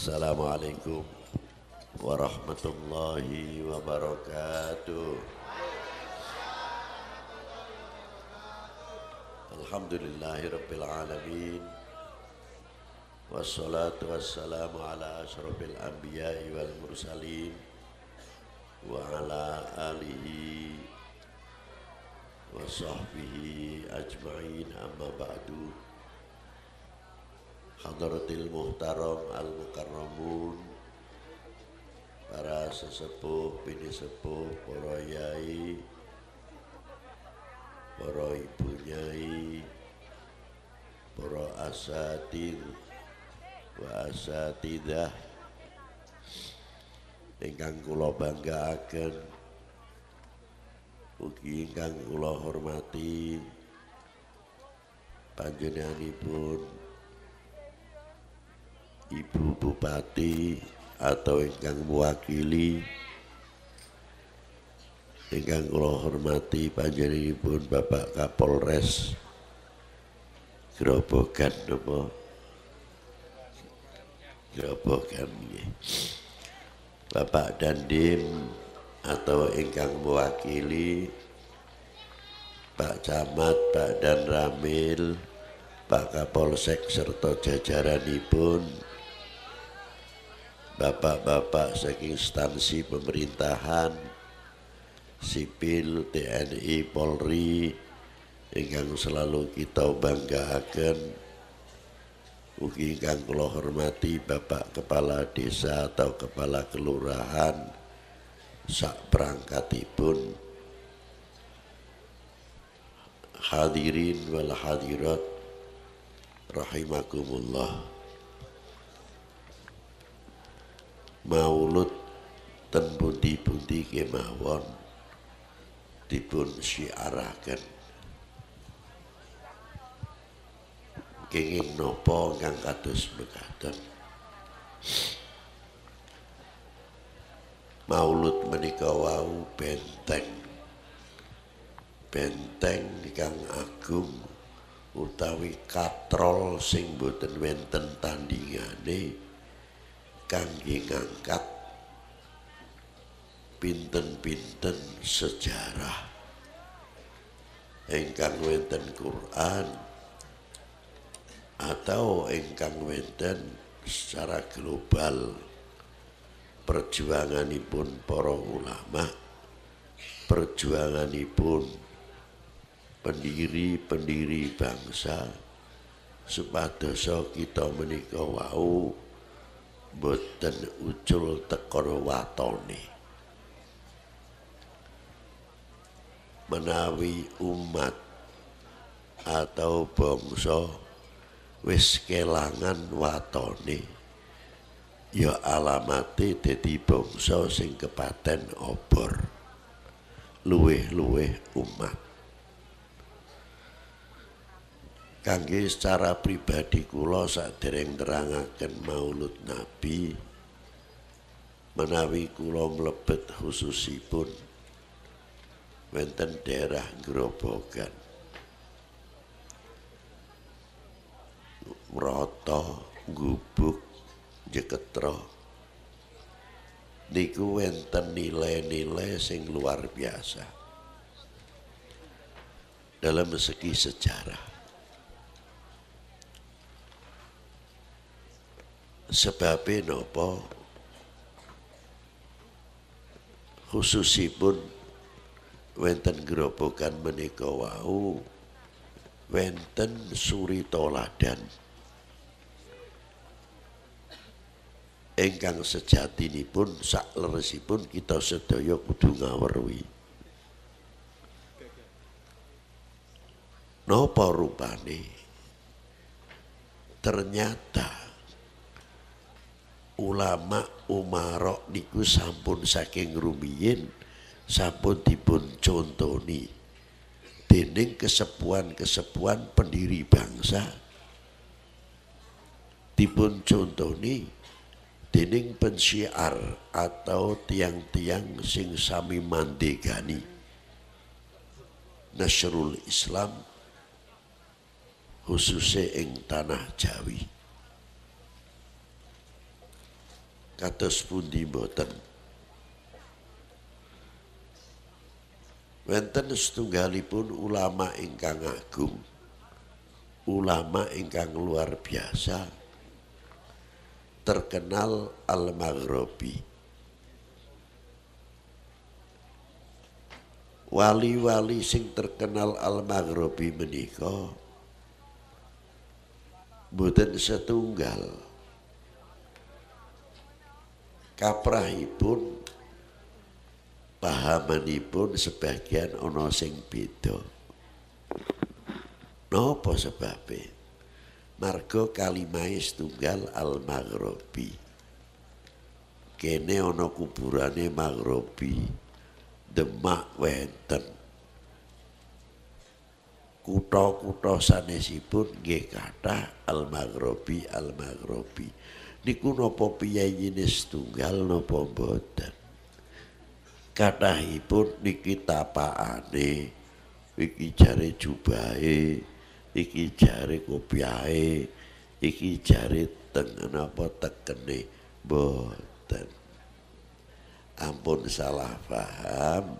Assalamualaikum warahmatullahi wabarakatuh. Alhamdulillahirabbil alamin. Wassalatu wassalamu ala asyrafil anbiya'i wal mursalin wa ala alihi wa sahbihi ajma'in amma ba'du. Hadratil Muhtarom Al-Mukarramun Para sesepuh, bini sepuh, para yai Para ibu nyai Para asatid, Wa asatidah Ingkang kula banggaaken Ugi ingkang kula hormati Panjenenganipun Ibu Bupati atau ingkang mewakili ingkang kula hormati panjenenganipun Bapak Kapolres Grobogan napa Grobogan nggih Bapak Dandim atau ingkang mewakili Pak Camat, Pak Dan Ramil, Pak Kapolsek serta jajaran jajaranipun bapak-bapak saking instansi pemerintahan sipil TNI Polri yang selalu kita banggakan, ugi ingkang kula hormati Bapak Kepala Desa atau Kepala Kelurahan sak perangkatipun hadirin wal hadirat rahimakumullah maulud ten pundi-pundi kemawon dipun siaraken kenging nopo kang kados mekaten maulud menika wau benteng benteng kang agung utawi katrol sing boten wenten tandingane kangge ngangkat pinten-pinten sejarah engkang wonten Quran atau engkang wonten secara global perjuangan perjuanganipun para ulama perjuangan perjuanganipun pendiri-pendiri bangsa supadosa kita menika wau boten ucul tekor watone menawi umat atau bangsa wis kelangan watone ya alamati dadi bangsa sing kepaten obor luweh-luweh umat kangge secara pribadi kula sadereng terangaken Maulud Nabi menawi kula mlebet khususipun wonten daerah Grobogan Mroto Gubuk Jeketro niku wonten nilai-nilai sing luar biasa dalam segi sejarah sebabe napa khususipun wenten gerobokan menika wau wenten surita ladan ingkang sejatinipun sakleresipun kita sedaya kudu ngawerwi nopo rupane ternyata ulama umarok niku sampun saking rumiyin sampun dipun contoni dening kesepuan-kesepuan pendiri bangsa dipun contoni dening pensiar atau tiang-tiang sing sami mandegani Nasrul Islam khususnya ing tanah Jawi. kados pundi boten wonten setunggalipun ulama ingkang agung ulama ingkang luar biasa terkenal al maghrobi wali-wali sing terkenal al meniko, menika boten setunggal kaprahipun pahamanipun sebagian ana sing beda napa sebabe marga kalimah tunggal al maghribi kene ana kuburane maghribi demak wenten kutha-kutha sanesipun nggih kathah al maghribi al maghribi niku napa ini setunggal napa mboten kathahipun niki tapakane iki jare jubahe iki jare kopiahe iki jare teng napa tekene boten ampun salah paham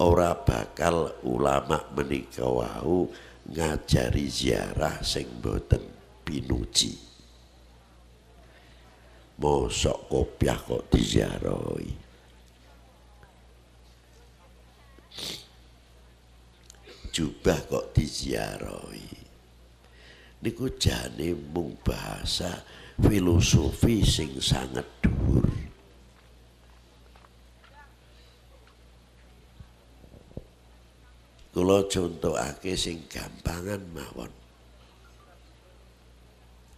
ora bakal ulama menika wau ngajari ziarah sing boten pinuji mosok kopiah kok diziarahi jubah kok diziarahi niku jane mung bahasa filosofi sing sangat dhuwur kula ake sing gampangan mawon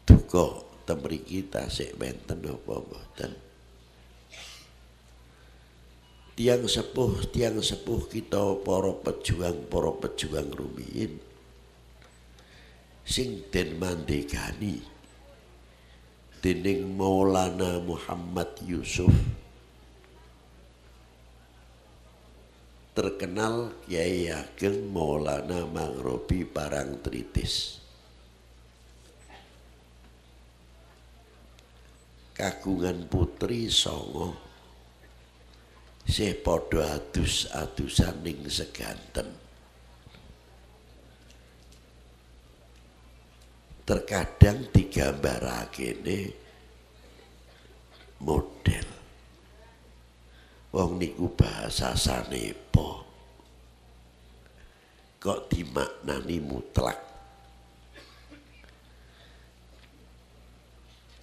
duka kita sik benten apa mboten tiang sepuh tiang sepuh kita para pejuang para pejuang rumiyin sing den mandekani dening Maulana Muhammad Yusuf terkenal Kiai Ageng Maulana Mangrobi Parang Tritis. kagungan putri songo sih podo adus adusan ning seganten terkadang digambarake ini model wong niku bahasa sanepo kok dimaknani mutlak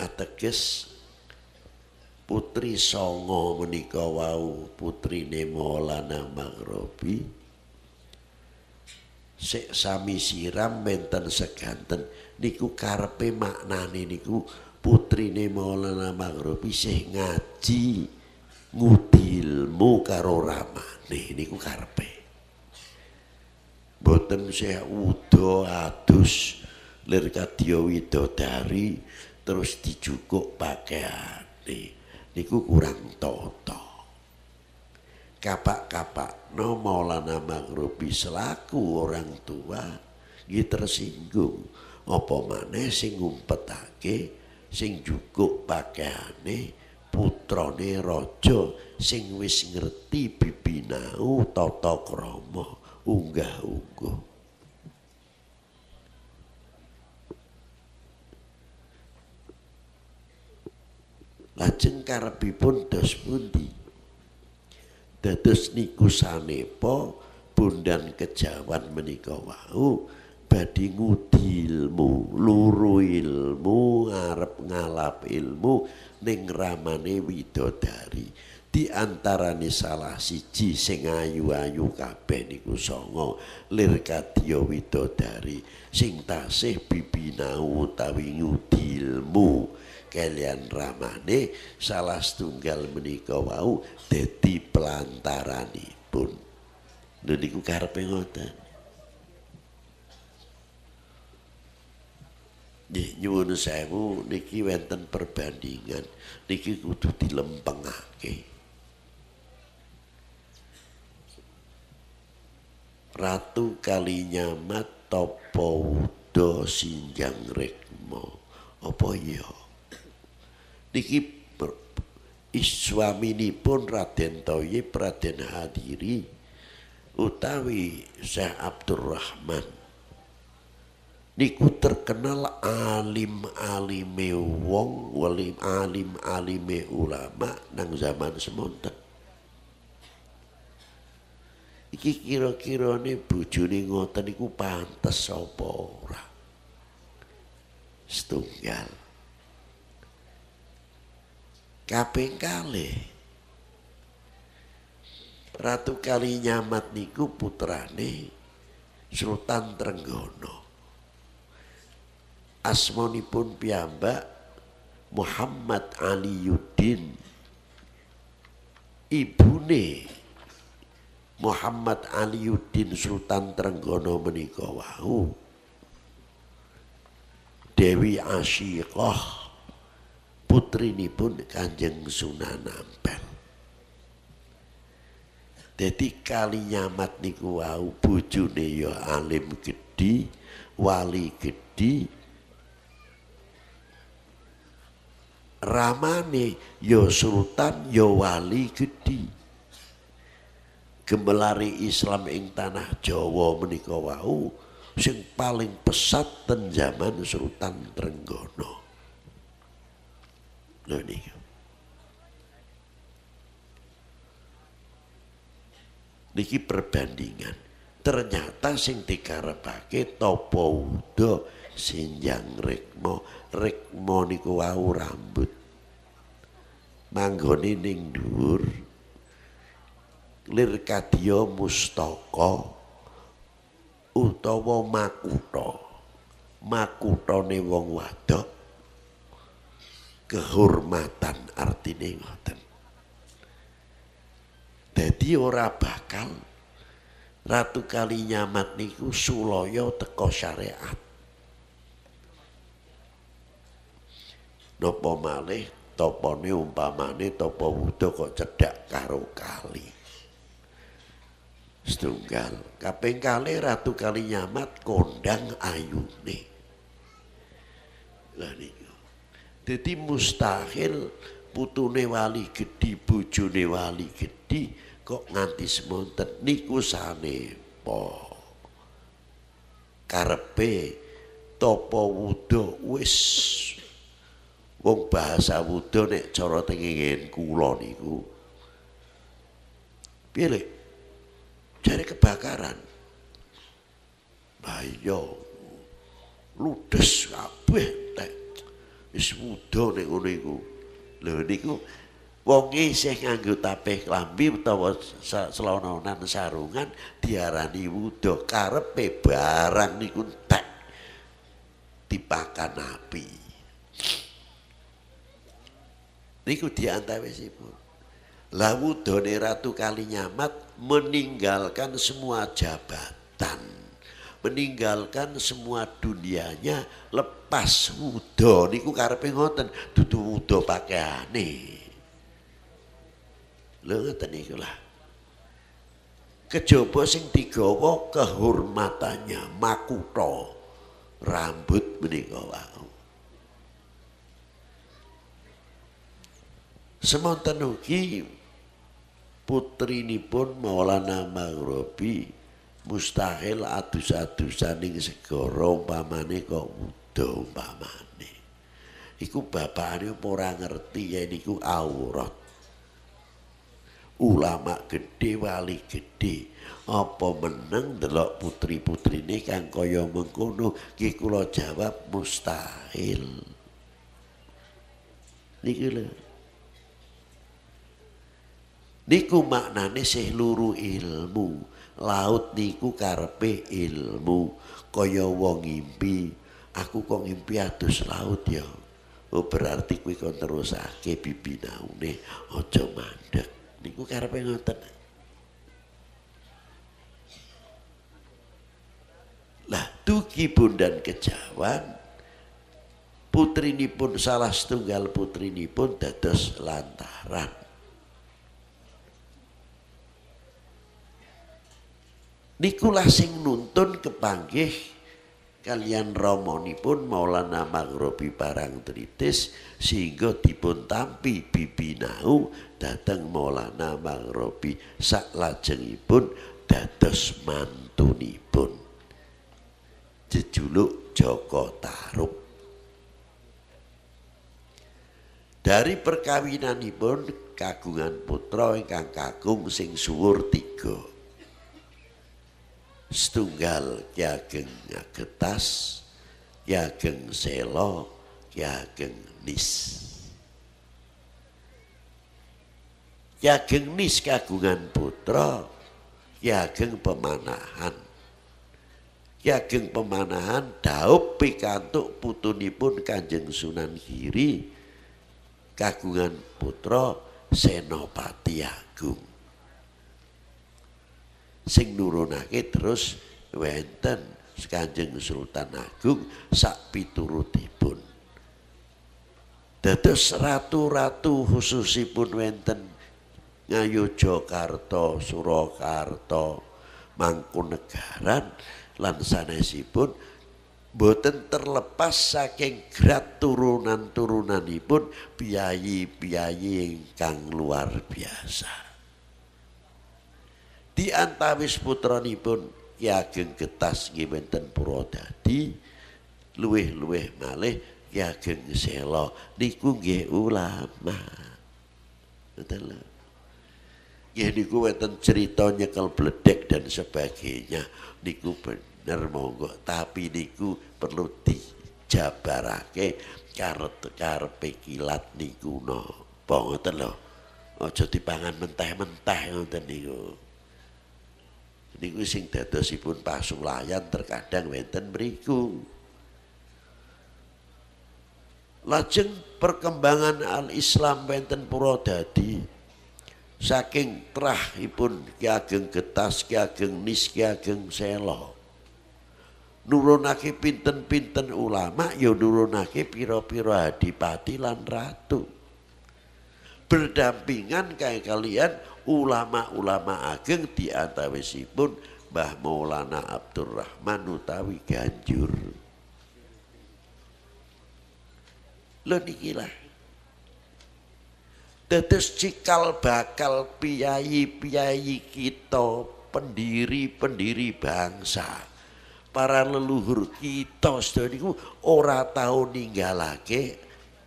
ateges Putri Songo menika wau putrine Maulana Mangrobi sik sami siram benten seganten niku karpe maknani niku Nemo Lana Mangrobi se ngaji ngudilmu karo ramane niku karpe, boten sih udo adus lirka kadya widodari terus dijukuk nih niku kurang toto. Kapak-kapak no Maulana Magrubi selaku orang tua nggih tersinggung apa maneh sing ngumpetake sing jukuk pakaiane putrane rojo sing wis ngerti bibinau toto kromo unggah-ungguh lajeng karepipun dos pundi dados niku sanepa bundan kejawan menika wau badhe ngudi ilmu luru ilmu arep ngalap ilmu ning ramane widodari di antarane salah siji sing ayu-ayu kabeh niku sanga lir kadya widodari sing tasih bibinau utawi ngudi ilmu kalian ramane salah setunggal menikah wau jadi pelantaranipun pun niku karepe ngoten nyewon sewu niki wenten perbandingan niki kudu dilempengake. Ratu kali nyamat Topo Wudo Sinjang Rekmo apa iya? niki pun Raden Toyib Raden Hadiri utawi Syekh Abdurrahman niku terkenal alim alime wong walim alim alime ulama nang zaman semonten iki kira-kira nih bujuni ngoten niku pantes sopora setunggal kaping kali Ratu Kali Nyamat niku putrane Sultan Trenggono asmonipun piyambak Muhammad Ali Yudin ibune Muhammad Ali Yudin Sultan Trenggono menika wau Dewi Asyiqah Putri ini pun Kanjeng Sunan Ampel. Jadi kali nyamat niku wau bojone ya alim gedi, wali gedi, Ramane yo ya sultan yo ya wali gedi. Gemelari Islam ing tanah Jawa menika wau sing paling pesat ten zaman Sultan Trenggono learning. Niki perbandingan. Ternyata sing dikarepake topo wuda sinjang rekmo, rekmo niku wau rambut. manggoni ning dur. Lir mustoko. mustaka makuto. Makuto Makutane wong wadok kehormatan artine ngoten. Dadi ora bakal Ratu Kali Nyamat niku Suloyo teko syariat. Nopo malih ni umpamane topo wudho kok cedak karo kali. Setunggal, kaping kali Ratu Kali Nyamat kondang ayune. Lah niku jadi mustahil putune wali gedhi bojone wali gedhi kok nganti semonten niku po karepe topo wuda wis wong bahasa wuda nek cara tengingen kula niku pilih jare kebakaran Bayo, iya, ludes kabeh teh wis mudha nek ngono iku lho niku wong isih nganggo tapeh klambi utawa selononan sarungan diarani wuda karepe barang niku tek dipakan api niku diantawisipun lah doni ratu kali nyamat meninggalkan semua jabatan meninggalkan semua dunianya lepas wudho niku karepe ngoten dudu wudho pakaiane lho ngoten niku lah kejaba sing digawa kehormatannya makuto rambut menika wau semonten ugi putrinipun Maulana mangrobi mustahil adus-adusan ini segara umpamane kok wuda umpamane iku bapakane ora ngerti ya ini ku aurat ulama gede wali gede apa menang delok putri ini kang kaya mengkono ki kula jawab mustahil niki lho niku maknane sih luru ilmu laut niku karpe ilmu kaya wong ngimpi aku kok ngimpi atus laut ya oh berarti kuwi kon terusake naune aja mandek niku karpe ngoten Lah tuki bundan kejawan nipun salah setunggal putri nipun dados lantaran nikulah sing nuntun kepanggih kalian romoni pun Maulana magrobi barang tritis sehingga dipun tampi bibinau datang Maulana magrobi sak lajengipun dados mantunipun jejuluk Joko Tarub dari perkawinanipun kagungan putra ingkang kagung sing suwur tiga setunggal jageng getas jageng selo jageng nis jageng nis kagungan putra jageng pemanahan jageng pemanahan daup pikantuk putunipun kanjeng sunan Kiri, kagungan putra senopati agung sing nurunake terus wenten Kanjeng Sultan Agung sak piturutipun. Dados ratu-ratu khususipun wenten Ngayogyakarta, Surakarta, Mangkunegaran lan sanesipun boten terlepas saking grad turunan-turunanipun piyayi-piyayi ingkang luar biasa di antawis putranipun Ki Ageng Getas nggih wonten luweh luweh luwih malih Ki selo Sela niku nggih ulama. Ngoten ya Nggih niku wonten cerita kal bledek dan sebagainya niku bener monggo tapi niku perlu dijabarake karet karepe kilat niku no, ngoten lho. Aja dipangan menteh-menteh ngoten niku niku sing dadosipun pasulayan terkadang wonten mriku lajeng perkembangan al-Islam wonten pura saking saking terahipun kiageng getas kiageng nis kiageng selo nurunake pinten-pinten ulama ya nurunake pira-pira adipati lan ratu berdampingan kayak kalian ulama-ulama ageng di antawisipun Mbah Maulana Abdurrahman utawi Ganjur. lo dikilah Dados cikal bakal piyai-piyai kita, pendiri-pendiri bangsa. Para leluhur kita sedaya niku ora tau ninggalake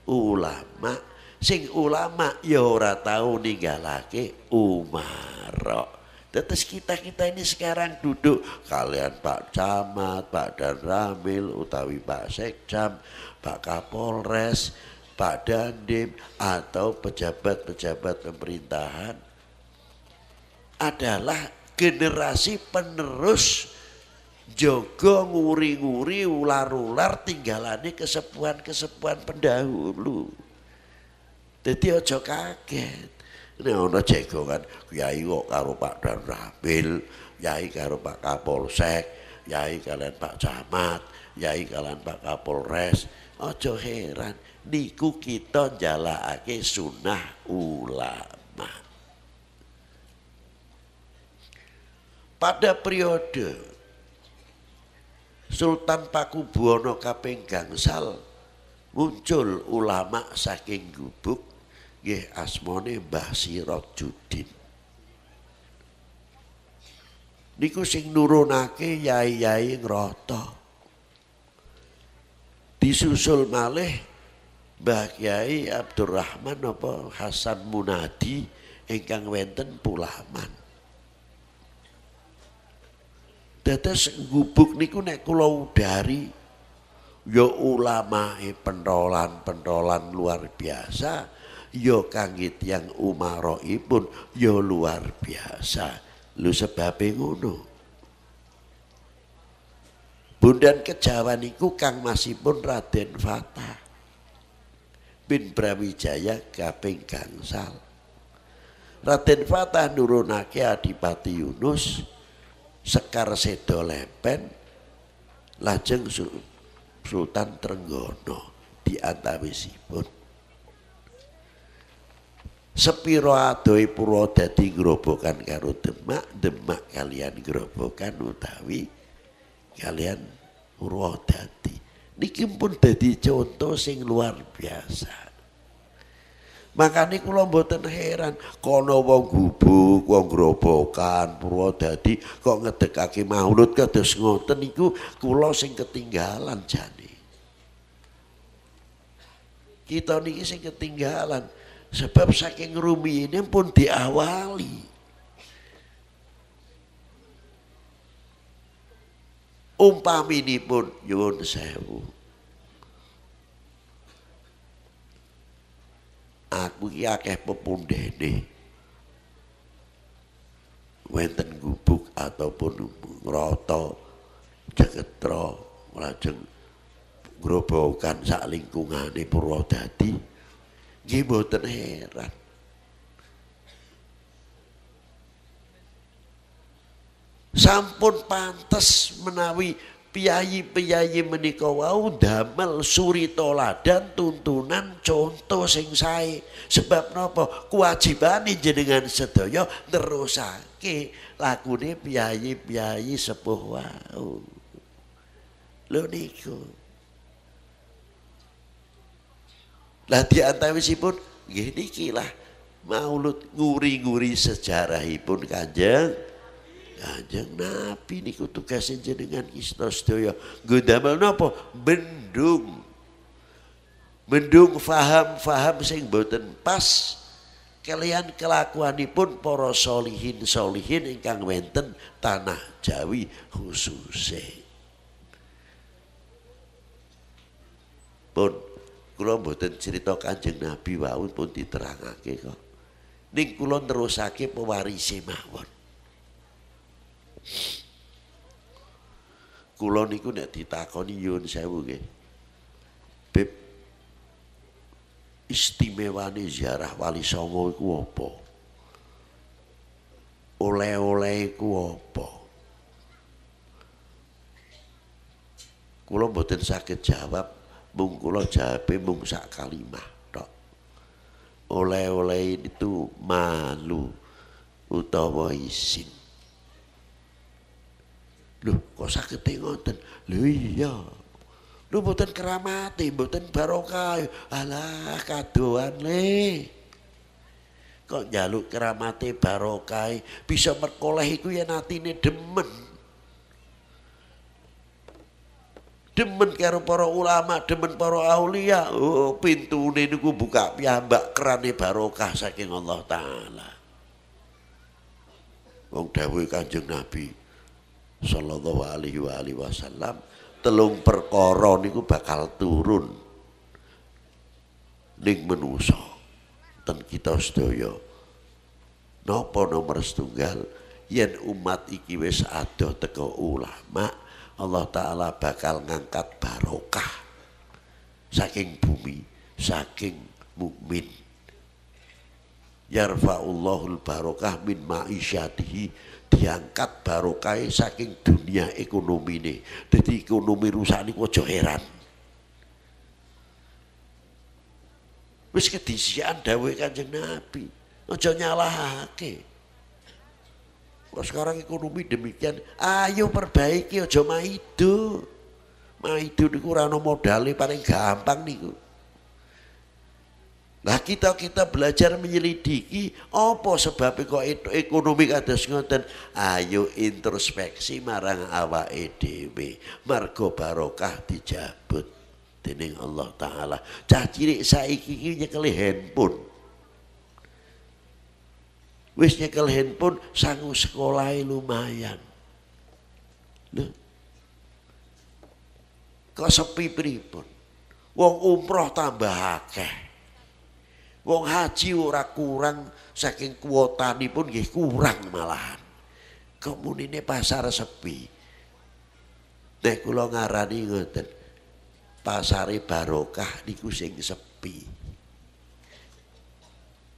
ulama sing ulama ya ora tahu ninggalake umaro Tetes kita-kita ini sekarang duduk kalian Pak Camat, Pak Dan Ramil, utawi Pak sekcam Pak Kapolres, Pak Dandim, atau pejabat-pejabat pemerintahan adalah generasi penerus jogo nguri-nguri ular-ular tinggalannya kesepuan-kesepuan pendahulu. Jadi aja kaget. Ini ada jagongan kiai kok karo Pak Danramil, kiai karo Pak Kapolsek, kiai kalian Pak Camat, kiai kalian Pak Kapolres, aja heran niku kita ake sunah ulama. Pada periode Sultan Pakubuwono kaping gangsal muncul ulama saking gubuk nggih asmane Mbah Sirajuddin niku sing nurunake yai-yai ngrata disusul malih Mbah Kiai Abdurrahman apa Hasan Munadi ingkang wenten Pulaman dados gubuk niku nek kula udari ya ulamae pentolan-pentolan luar biasa yo kangge tiyang umaroipun yo luar biasa lu sebab ngono Bundan Kejawan niku kang pun Raden Fatah bin Brawijaya kaping gangsal. Raden Fatah nurunake Adipati Yunus Sekar Sedo Lepen lajeng Sultan Trenggono diantawisipun sepira adohe pura dadi grobokan karo Demak, Demak kalian gerobokan utawi kalian Purwodadi. Niki pun dadi contoh sing luar biasa. Makane kula mboten heran kono wong gubuk, wong grobokan Purwodadi kok ngedekake maulud kados ngoten niku kula sing ketinggalan jane. Kita niki sing ketinggalan. Sebab saking rumi ini pun diawali. umpam ini pun yun sewu. Aku iki deh deh, Wenten gubuk ataupun ngroto jegetra lajeng grobokan sak lingkungane Purwodadi. Nggih heran. Sampun pantas menawi piyayi-piyayi menika wau damel suri dan tuntunan contoh sing sae. Sebab nopo kewajiban jenengan sedaya nerusake lakune piyayi-piyayi sepuh wau. Lho niku. Lah diantawisipun pun, gini lah maulud nguri-nguri sejarahipun Kanjeng Kanjeng Nabi niku tugas jenengan Kisna sedaya. Nggo damel napa? Bendung. Bendung faham-faham sing boten pas kalian kelakuanipun para solihin solihin ingkang wenten tanah Jawi khususnya. Pun kula mboten cerita Kanjeng Nabi wau pun diterangake kok. Ning kula nerusake pewarise mawon. Kula niku nek ditakoni nyuwun sewu nggih. Beb istimewane ziarah Wali Songo iku apa? Oleh-oleh iku apa? Kula mboten saged jawab mung kula jape mung sak kalimah tok. Oleh-oleh itu malu utawa isin. Loh, kok sakit ngoten? Lho iya. Lho mboten keramati, mboten barokah. Alah, kadoan le. Kok njaluk keramati barokah, bisa merkoleh iku yen atine demen. demen karo para ulama, demen para aulia. Oh, ini niku buka piyambak kerane barokah saking Allah taala. Wong dawuh Kanjeng Nabi sallallahu alaihi wa alihi wasallam telung perkara niku bakal turun ning menusa ten kita sedaya. nopo nomor setunggal yen umat iki wis adoh teko ulama Allah Ta'ala bakal ngangkat barokah saking bumi, saking mukmin. Yarfa'ullahul barokah min ma'isyatihi diangkat barokah saking dunia ekonomi ini. Jadi ekonomi rusak ini kok heran. Wis kedisian dawe kanjeng Nabi. Ojo nyalahake. Kok sekarang ekonomi demikian, ayo perbaiki aja maido. Maido niku ora ono modale paling gampang niku. Lah kita kita belajar menyelidiki apa sebab kok itu ekonomi kados ngoten. Ayo introspeksi marang awake dhewe. Mergo barokah dijabut dening Allah taala. Cah cilik saiki iki nyekel handphone wis nyekel handphone sanggup sekolah lumayan Loh. kok sepi pripun wong umroh tambah akeh wong haji ora kurang saking kuota pun nggih kurang malahan kok ini pasar sepi nek kula ngarani ngoten pasare barokah niku sing sepi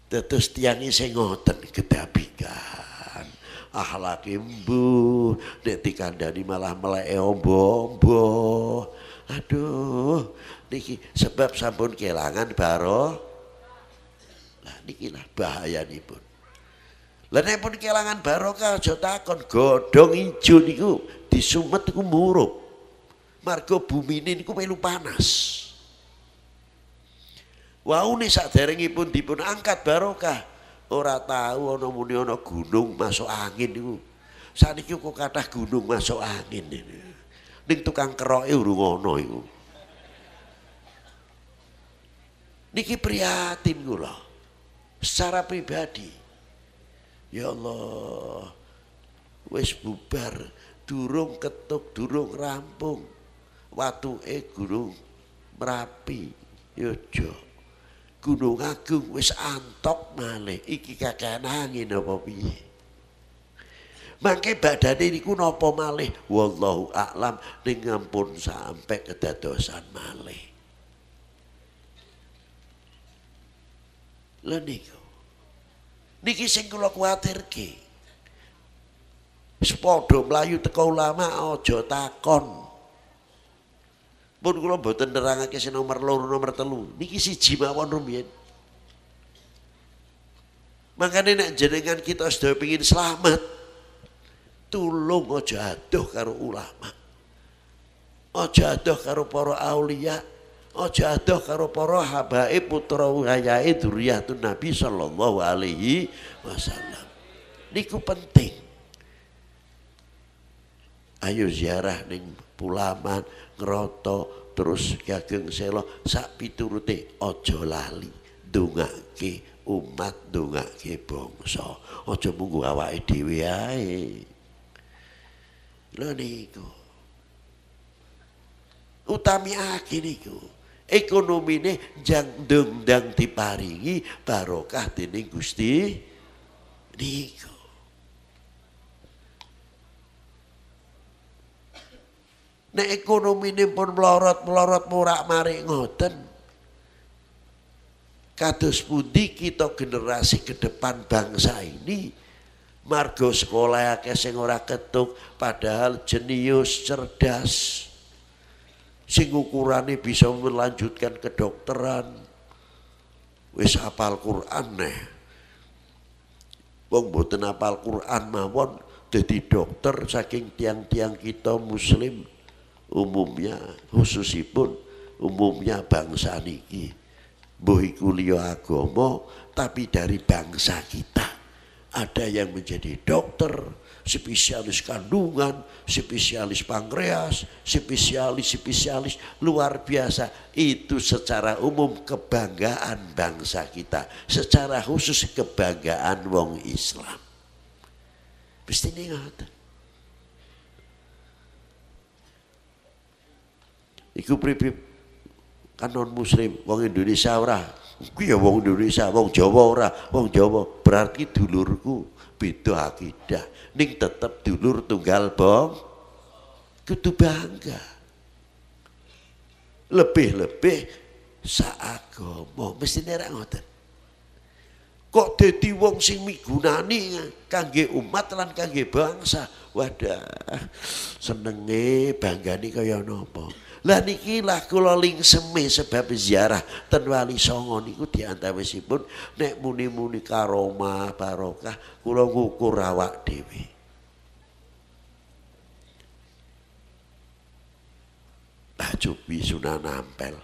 Tetes tiangi sing ngoten kedabikan. Akhlake mbuh, nek dikandani malah meleke ombo Aduh, niki sebab sampun kelangan baro. Nah, niki lah bahaya nih pun. nek pun kelangan barokah aja takon godhong ijo niku disumet iku murup. Margo bumine niku melu panas waune saderengipun dipun angkat barokah ora tahu ana muni ana gunung masuk angin niku saniki kok kathah gunung masuk angin ning tukang keroke urung ana iku niki prihatin kula secara pribadi ya Allah wis bubar durung ketuk durung rampung eh gunung merapi yo ya Gunung Agung wis antok malih. Iki kakean angin apa piye? Mangke badane niku napa malih? Wallahu a'lam ning ngampun sampai kedadosan malih. Lha niku. Niki sing kula kuwatirke. Sepodo mlayu teko ulama aja takon pun kula mboten nerangake sing nomor loro nomor telu niki siji mawon rumiyin makanya nek jenengan kita sudah pengin selamat tulung aja aduh karo ulama aja aduh karo para aulia aja aduh karo para habaib putra wayahe duriyatun nabi sallallahu alaihi wasallam niku penting ayo ziarah ning pulaman ngroto terus Kakung selo sak piturute aja lali ndongake umat ndongake bangsa aja munggu awake dhewe ae lho niku utami ake niku ekonomine jang dendang diparingi barokah dening Gusti niku Nek ekonomi ini pun melorot-melorot murak mari ngoten. Kados pundi kita generasi ke depan bangsa ini margo sekolah akeh sing ora ketuk padahal jenius cerdas sing ukurane bisa melanjutkan kedokteran wis hafal Quran neh wong boten hafal Quran mawon dadi dokter saking tiang-tiang kita muslim umumnya khususipun umumnya bangsa niki mbuh agomo Agomo tapi dari bangsa kita ada yang menjadi dokter spesialis kandungan spesialis pankreas spesialis spesialis luar biasa itu secara umum kebanggaan bangsa kita secara khusus kebanggaan wong Islam mesti ngoten Iku pripip kan non muslim, wong Indonesia ora. kuya ya wong Indonesia, wong Jawa ora, wong Jawa. Berarti dulurku beda akidah, ning tetep dulur tunggal bong. Kudu bangga. Lebih-lebih saagama mestine ra ngoten. Kok dadi wong sing migunani kangge umat lan kangge bangsa. Wadah, senenge banggani kaya napa? Lah niki lah kula semai sebab ziarah ten Wali Songo niku diantawisipun nek muni-muni karoma barokah kula ngukur awak dhewe. Mbah Cubi Sunan Ampel.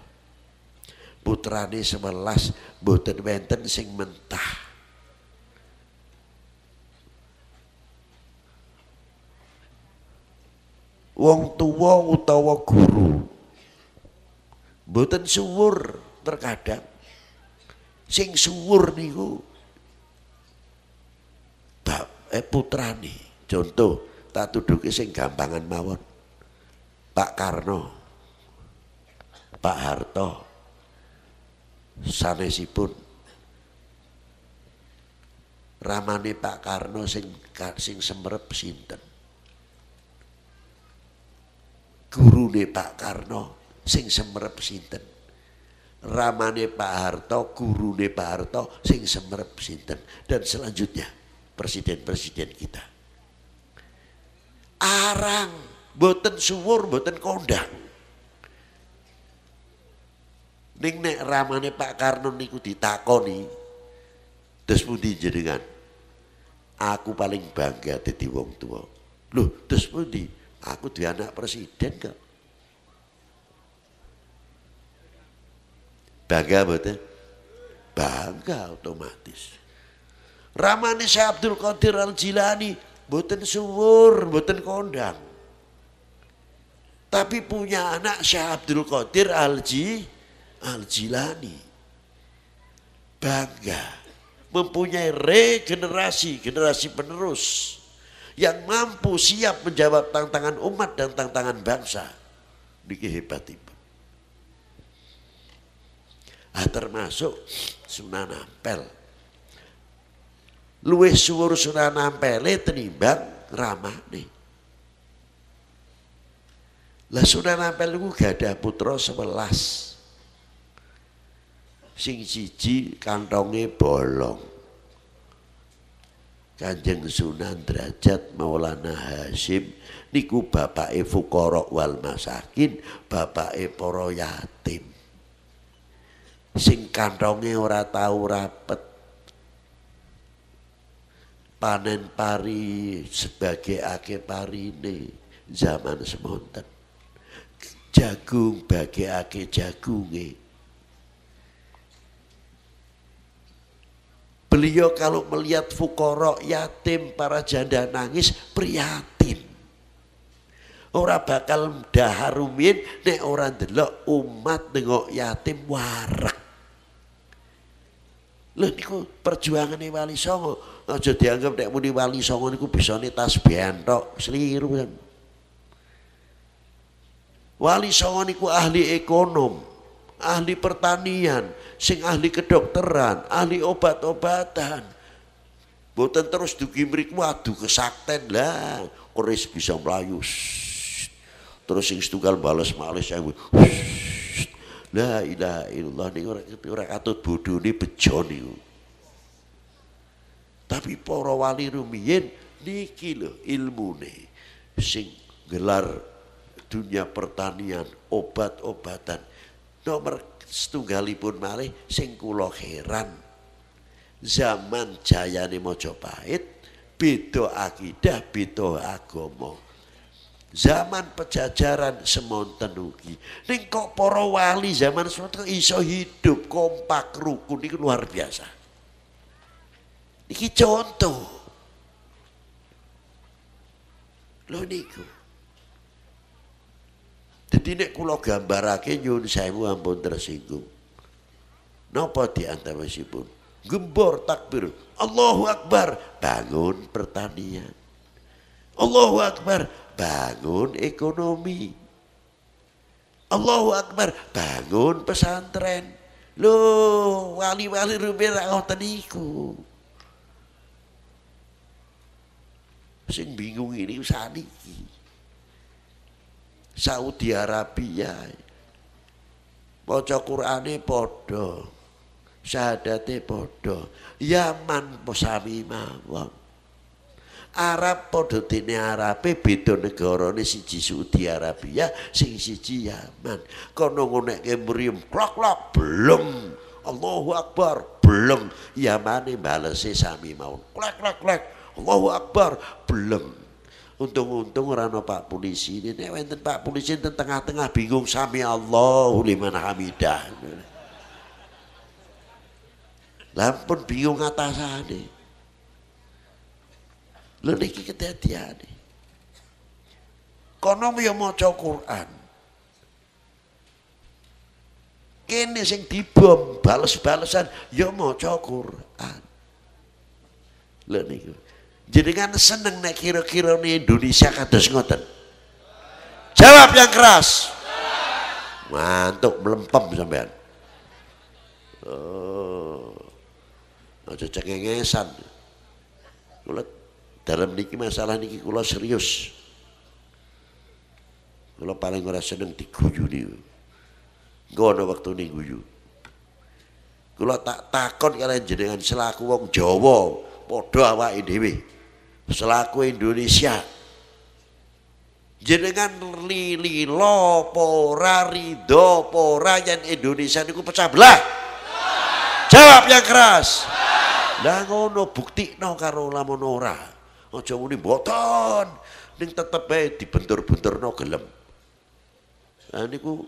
Putrane 11 mboten wenten sing mentah. wong tua utawa guru Mboten suwur terkadang. Sing suwur niku bab eh putrane. Contoh, tak tuduhke sing gampangan mawon. Pak Karno. Pak Harto. Sanesipun ramane Pak Karno sing sing semerep sinten gurune Pak Karno sing semerep sinten ramane Pak Harto gurune Pak Harto sing semerep sinten dan selanjutnya presiden-presiden kita arang boten suwur boten kondang ning nek ramane Pak Karno niku ditakoni terus pundi jenengan aku paling bangga dadi wong tua lho terus pundi aku di anak presiden kok Bangga betul? Bangga otomatis. ramani saya Abdul Qadir Al Jilani boten suwur, boten kondang. Tapi punya anak Syekh Abdul Qadir Al -Ji, Al Jilani. Bangga mempunyai regenerasi, generasi penerus yang mampu siap menjawab tantangan umat dan tantangan bangsa. Dikehebatin. kehebatan ah, termasuk Sunan Ampel luwih suwur Sunan Ampele tenimbang Ramane lah Sunan Ampel niku gadah putra sebelas, sing siji kantonge bolong Kanjeng Sunan Derajat Maulana Hasyim niku bapake fuqara wal masakin, bapake para yatim sing kantongnya ora tahu rapet panen pari sebagai ake ini zaman semonten jagung bagi ake jagunge beliau kalau melihat fukoro yatim para janda nangis prihatin ora bakal daharumin nek ora delok umat nengok yatim warak Lho niku perjuangane Wali Songo. Aja dianggap nek muni Wali Songo niku bisa tasbihan tok, seliru Wali Songo niku ahli ekonom, ahli pertanian, sing ahli kedokteran, ahli obat-obatan. Boten terus dugi mriku adu kesakten lah, keris bisa melayu. Terus sing setunggal bales males aku. La ilaha illallah niku ora katut bodhone bejo niku. Tapi para wali rumiyin niki lho ilmune sing gelar dunia pertanian, obat-obatan. Nomor setunggalipun malih sing kula heran. Zaman jayane Majapahit beda akidah, beda agama zaman pejajaran semonten ugi ning kok para wali zaman semonten iso hidup kompak rukun ini luar biasa Ini contoh loh niku jadi nek kula gambarake nyuwun sewu ampun tersinggung napa di antawisipun gembor takbir Allahu Akbar bangun pertanian Allahu Akbar bangun ekonomi. Allahu Akbar, bangun pesantren. Loh, wali-wali rumiyin ra ngoten niku. Sing bingung ini saniki. Saudi Arabia maca Qur'ane padha syahadate padha Yaman posami mawon Arab padha dene Arabe beda negarane siji Saudi Arabia sing siji Yaman. Kono ngonekke mriem klok klok belum. Allahu Akbar belum. Yamane balese sami maun. Klek klek klek. Allahu Akbar belum. Untung-untung rano Pak Polisi. Nek wonten Pak Polisi ini tengah-tengah bingung sami Allahu liman hamidah. Lampun pun bingung atasane. Lho niki kedadiane. Kono ya maca Quran. Kene sing dibom bales-balesan ya maca Quran. Lho niku. Jenengan seneng nek kira-kira Indonesia kados ngoten. Jawab yang keras. Mantuk melempem sampean. Oh. Aja cengengesan. Kulit dalam niki masalah niki kula serius. Kula paling ora seneng diguyu niku. Ngono wektu ning guyu. Kula tak takon kalian jenengan selaku wong Jawa, padha awake dhewe. Selaku Indonesia. Jenengan lili pora rido pora yang Indonesia niku pecah belah. Jawab yang keras. Lah ngono no karo lamun ora. Aja muni mboten. Ning tetep ae dibentur-benturno gelem. Nah niku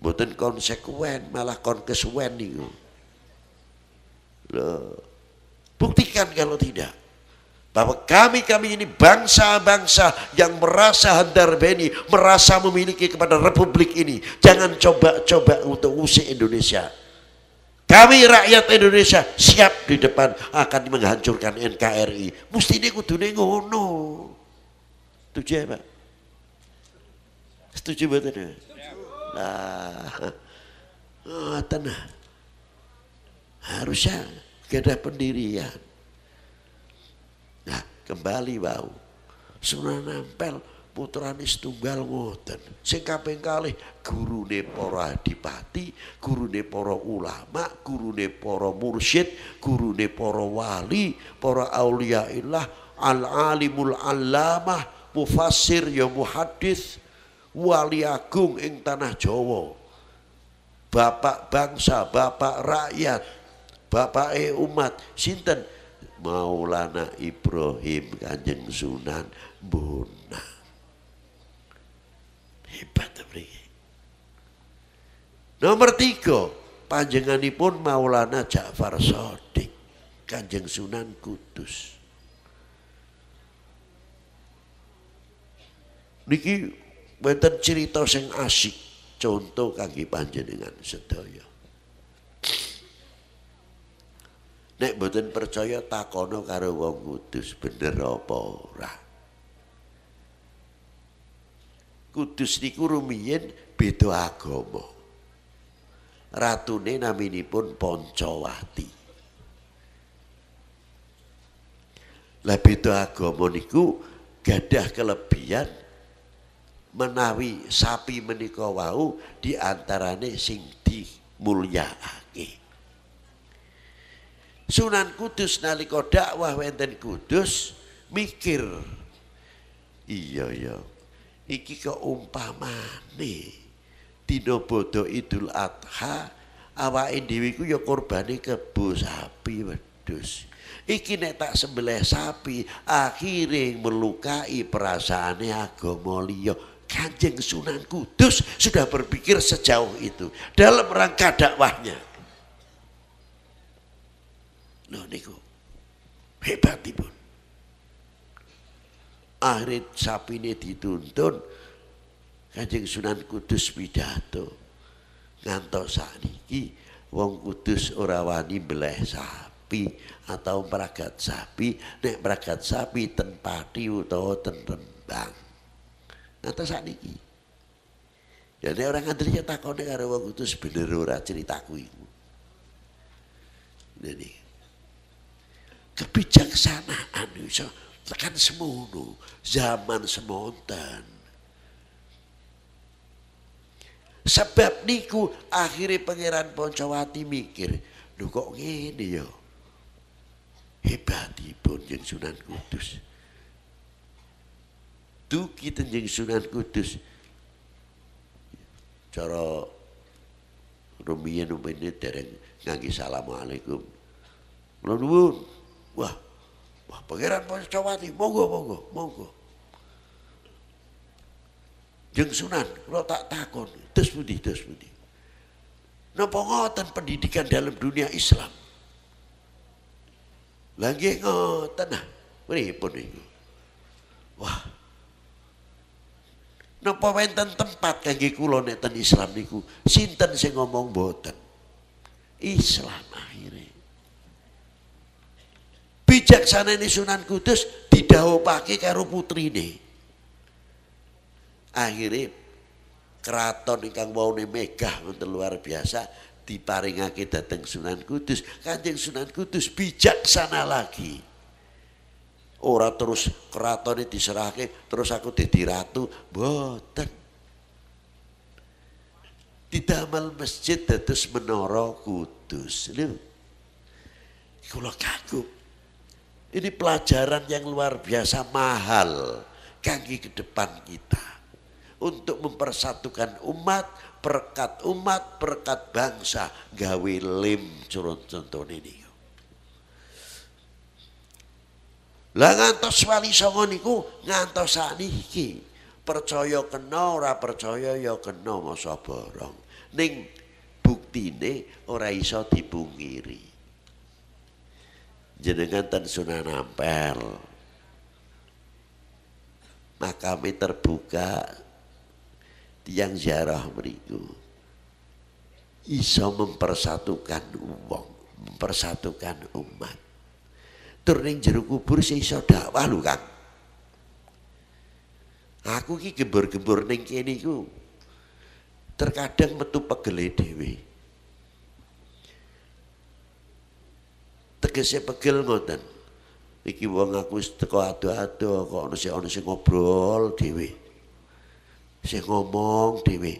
mboten konsekuen, malah kon kesuwen niku. Loh. Buktikan kalau tidak bahwa kami-kami ini bangsa-bangsa yang merasa hendar beni, merasa memiliki kepada republik ini. Jangan coba-coba untuk usik Indonesia kami rakyat Indonesia siap di depan akan menghancurkan NKRI mesti ini kudune ngono setuju ya Pak setuju betul nah oh, tenang harusnya ada pendirian nah kembali bau sunan ampel putrane setunggal ngoten. Sing kaping guru gurune para adipati, gurune para ulama, guru para mursyid, guru para wali, para aulia ilah al-alimul allamah, mufassir ya muhaddis, wali agung ing tanah Jawa. Bapak bangsa, bapak rakyat, bapak e umat, sinten Maulana Ibrahim Kanjeng Sunan Bonang. Hebat mriki. Nomor tiga, pun Maulana Ja'far Sodik Kanjeng Sunan Kudus. Niki wonten cerita sing asik contoh kaki panjang dengan sedaya. Nek boten percaya takono karo wong kudus bener apa ora. Kudus niku rumiyin beda agama. Ratune naminipun Pancawati. Lah beda agama niku gadah kelebihan menawi sapi menika wau diantarane sing dimulyakake. Sunan Kudus nalika dakwah wonten Kudus mikir iya ya iki ke umpamane, dina bodoh Idul Adha awa indiwiku ya korbani kebo sapi wedus, Iki nek tak sembelih sapi akhirnya melukai perasaannya agama liya. Kanjeng Sunan Kudus sudah berpikir sejauh itu dalam rangka dakwahnya. Loh niku ibu sapi ini dituntun Kanjeng Sunan Kudus pidato saat ini wong Kudus urawani beleh sapi atau meragat sapi nek meragat sapi ten pati utawa ten rembang ini dan jadi orang ngantri ya takone karo wong Kudus bener ora ceritaku iku ini kebijaksanaan iso Tekan semono, zaman semonten. Sebab niku akhirnya pangeran Poncowati mikir, lu kok yo? Ya? Hebat Hebatipun jeng Sunan Kudus. Duki tenjeng Sunan Kudus. Cara rumiyin umene dereng ngangge assalamualaikum. Kula Wah, Wah, Pangeran Pancawati, monggo monggo monggo. Jeng Sunan, kalau tak takon, terus budi, terus budi. Napa ngoten pendidikan dalam dunia Islam? Lagi ngoten nah, pripun niku? Wah. Napa wonten tempat kaki kulonetan neten Islam niku? Sinten sing ngomong boten? Islam akhirnya bijaksana ini Sunan Kudus didawa pake karo ini akhirnya keraton ingkang ini megah untuk luar biasa diparingake dateng Sunan Kudus Kanjeng Sunan Kudus bijaksana lagi orang terus keraton ini diserahke terus aku jadi ratu di didamel masjid dados menara kudus lho kula kagum ini pelajaran yang luar biasa mahal kaki ke depan kita untuk mempersatukan umat, berkat umat, berkat bangsa, gawe lim contoh ini. Lah ngantos wali songo niku ngantos sakniki. Percaya kena ora percaya ya kena masa borong. Ning buktine ora iso dipungkiri jenengan dan sunan ampel nah terbuka tiang ziarah meriku iso mempersatukan uang mempersatukan umat turning jeruk kubur si iso dakwah lu kan aku ki gembur-gembur ning kene ku terkadang metu pegele dhewe tegese pegel ngoten iki wong aku wis teko ado-ado kok ono sing ono sing ngobrol dhewe sing ngomong dhewe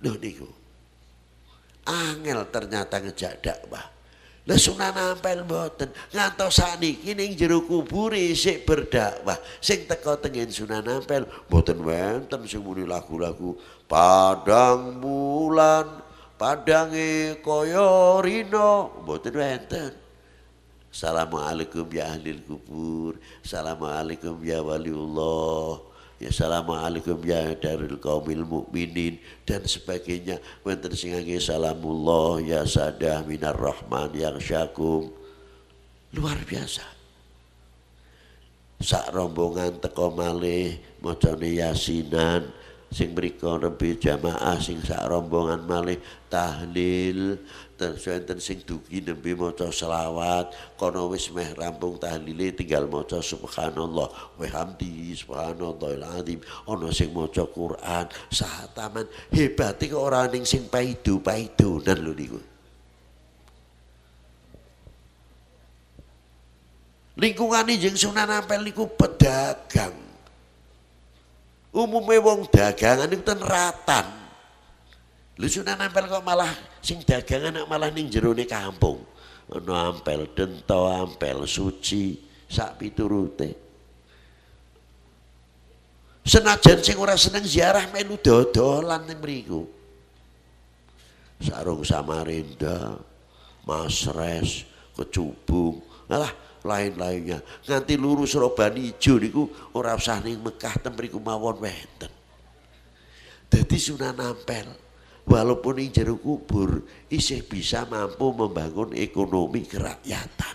lho niku angel ternyata ngejak dakwah Lah Sunan Ampel mboten ngantos sakniki ning jero kubur bah, berdakwah. Sing teka tengen Sunan Ampel mboten wonten sing muni lagu-lagu Padang Bulan Padangi Koyo Rino, buatin wenten Assalamualaikum ya ahli kubur Assalamualaikum ya waliullah ya assalamualaikum ya darul kaumil mukminin dan sebagainya wonten sing salamullah ya sadah minar rahman yang syakum luar biasa sak rombongan teko malih macane yasinan sing mereka lebih jamaah sing sak rombongan malih tahlil terus enten sing dugi nembe maca selawat kono wis meh rampung tahlile tinggal maca subhanallah wa hamdi subhanallahil azim ono sing maca Quran sahataman hebat, kok orang ning sing paidu dan lho niku lingkungan ini jeng sunan ampel niku pedagang Umumnya wong dagangan itu ten lu Lucunya nampel kok malah sing dagangan malah ning jerone kampung. Ono ampel dento, ampel suci, sak piturute. Senajan sing ora seneng ziarah melu dodolan ning mriku. Sarung Samarinda, Masres, Kecubung, alah lain-lainnya. Nganti lurus robani hijau, niku ora usah ning Mekah ten mriku mawon wonten. Dadi Sunan Ampel walaupun ing jero kubur isih bisa mampu membangun ekonomi kerakyatan.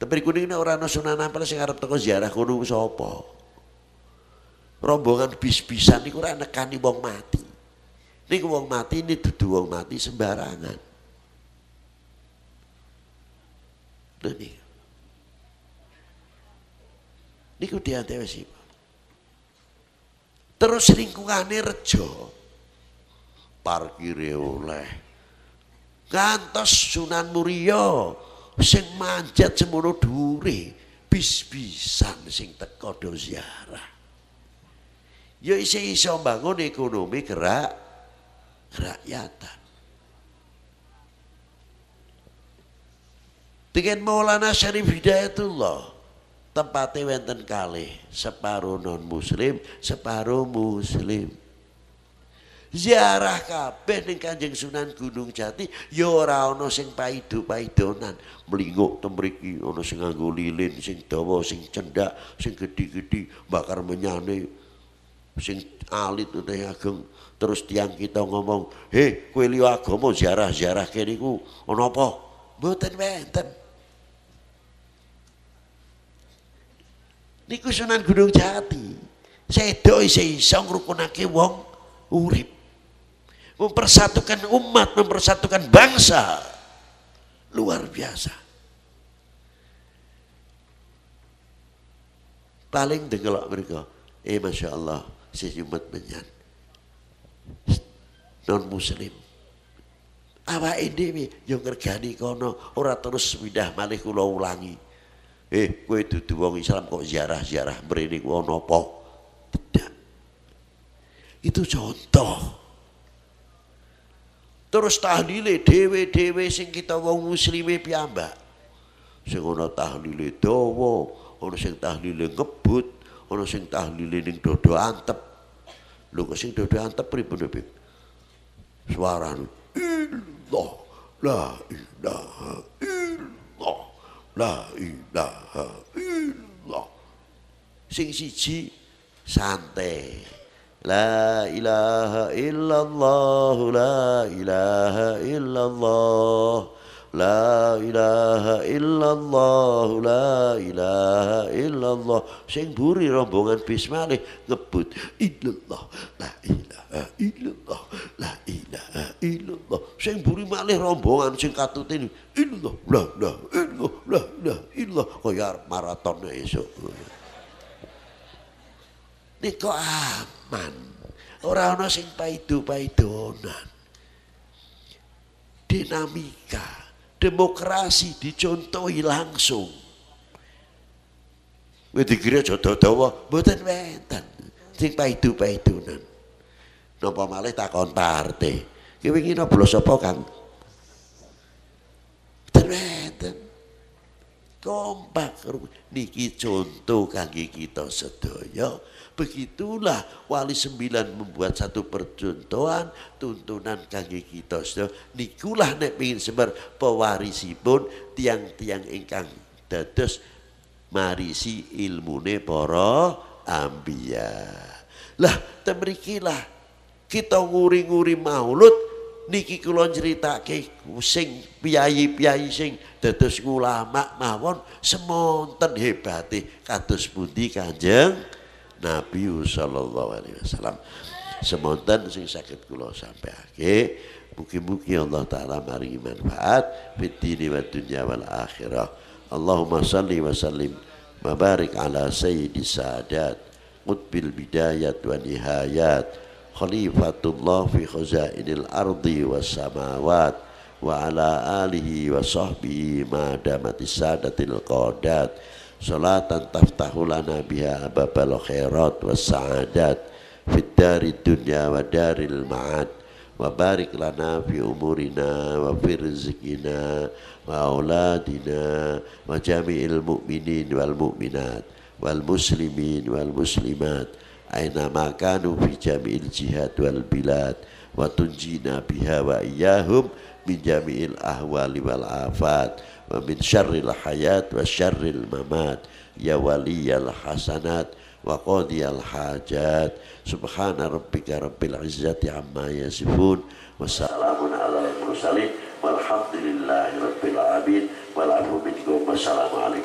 Tapi kuning ini orang Sunan Ampel sing arep teko ziarah kono sapa? Rombongan bis-bisan niku ora nekani wong mati. Niku wong mati ini dudu wong mati sembarangan. Lho niku. Niku diantewesipun. Terus lingkungane rejo. Parkire oleh. gantos Sunan Muria sing manjat semono duri, bis-bisan sing teka do ziarah. Ya isih iso bangun ekonomi gerak kerakyatan. dengan Maulana Syarif Hidayatullah tempatnya wenten kali separuh non muslim separuh muslim ziarah kabeh ning Kanjeng Sunan Gunung Jati ya ora ana sing paido-paidonan mlinguk temriki ana sing nganggo lilin sing dawa sing cendak sing gedhi-gedhi bakar menyane sing alit utawa ageng terus tiang kita ngomong he kowe liya agama ziarah-ziarah kene iku ana apa mboten wenten niku Sunan Gunung Jati Saya sedo saya isong rukunake wong urip mempersatukan umat mempersatukan bangsa luar biasa paling dengelok mereka eh masya Allah sejumat menyan non muslim awak ini yang ngergani kono orang terus pindah malih kula ulangi eh kowe dudu wong Islam kok ziarah-ziarah mrene kuwi ana apa? Tidak. Itu contoh. Terus tahlile dhewe-dhewe sing kita wong muslime piyambak. Sing ana tahlile dawa, ana sing tahlile ngebut, ana sing tahlile ning dodo antep. Lho kok sing dodo antep pripun, Bib? Suarane. Allah la ilaha illallah. la ilaha illallah sing siji santai la ilaha illallah la ilaha illallah la ilaha illallah la ilaha illallah sing buri rombongan bismillah ngebut illallah la ilaha illallah la ilaha illallah sing buri malih rombongan sing ini illallah la la illallah la la illallah Koyar maraton esuk niku aman orang ana sing paido-paidonan dinamika demokrasi dicontohi langsung. Wis kira jodoh dawa, buatan wetan. Sing paitu nan. Nopo malih takon Kita ingin nopo lo sopo Kang? Terwetan. Kompak niki contoh kaki kita sedaya. Begitulah wali sembilan membuat satu percontohan tuntunan kaki kita. Sedaya nikulah nek pengin sembar pewarisipun tiang-tiang ingkang dados marisi ilmune para ambia Lah temerikilah kita nguri-nguri maulud niki cerita ke sing piyayi-piyayi sing dados ulama mawon semonten hebate kados pundi Kanjeng Nabi sallallahu alaihi wasallam semonten sing sakit kula sampeake mugi-mugi Allah taala mari manfaat fid dini wad dunya wal akhirah Allahumma salli wa sallim mabarik ala sayyidi sadat qutbil bidayat wa nihayat khalifatullah fi khazainil ardi was samawat wa ala alihi wa sahbihi ma damatis sadatil qadat salatan taftahu lana biha babal khairat was sa'adat fid dari dunya wa daril ma'ad wa barik lana fi umurina wa fi rizqina wa auladina wa jami'il mu'minin wal mu'minat wal muslimin wal muslimat aina makanu fi jami'il jihad wal bilad wa tunjina biha wa iyyahum min jami'il ahwali wal afat wa min syarril hayat wa syarril mamat ya waliyal hasanat wa qadiyal hajat subhana rabbika rabbil izzati amma yasifun wa salamun ala mursalin walhamdulillahi rabbil alamin wal afu minkum wassalamu alaikum